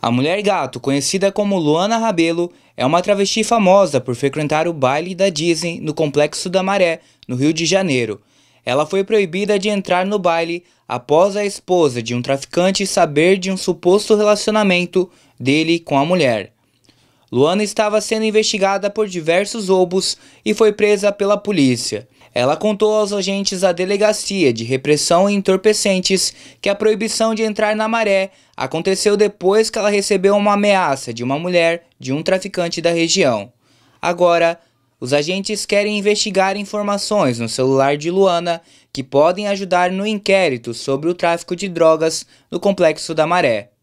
A mulher gato, conhecida como Luana Rabelo, é uma travesti famosa por frequentar o baile da Disney no Complexo da Maré, no Rio de Janeiro. Ela foi proibida de entrar no baile após a esposa de um traficante saber de um suposto relacionamento dele com a mulher. Luana estava sendo investigada por diversos roubos e foi presa pela polícia. Ela contou aos agentes da Delegacia de Repressão e Entorpecentes que a proibição de entrar na maré aconteceu depois que ela recebeu uma ameaça de uma mulher de um traficante da região. Agora, os agentes querem investigar informações no celular de Luana que podem ajudar no inquérito sobre o tráfico de drogas no Complexo da Maré.